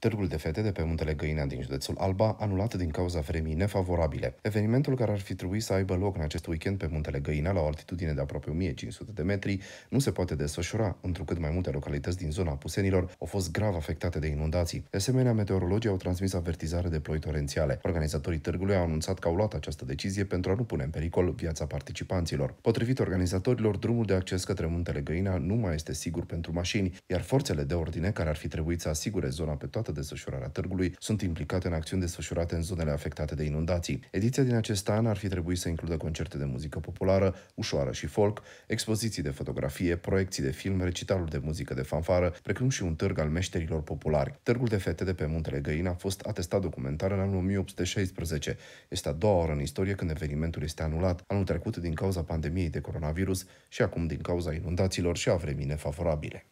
Târgul de fete de pe Muntele Găina din județul Alba, anulat din cauza vremii nefavorabile. Evenimentul care ar fi trebuit să aibă loc în acest weekend pe Muntele Găina, la o altitudine de aproape 1500 de metri, nu se poate desfășura, întrucât mai multe localități din zona Pusenilor au fost grav afectate de inundații. De asemenea, meteorologii au transmis avertizare de ploi torențiale. Organizatorii târgului au anunțat că au luat această decizie pentru a nu pune în pericol viața participanților. Potrivit organizatorilor, drumul de acces către Muntele Găina nu mai este sigur pentru mașini, iar forțele de ordine care ar fi trebuit să asigure zona pe toată toată desfășurarea târgului sunt implicate în acțiuni desfășurate în zonele afectate de inundații. Ediția din acest an ar fi trebuit să includă concerte de muzică populară, ușoară și folk, expoziții de fotografie, proiecții de film, recitaluri de muzică de fanfară, precum și un târg al meșterilor populari. Târgul de fete de pe Muntele Găin a fost atestat documentar în anul 1816. Este a doua oară în istorie când evenimentul este anulat, anul trecut din cauza pandemiei de coronavirus și acum din cauza inundațiilor și a vremii nefavorabile.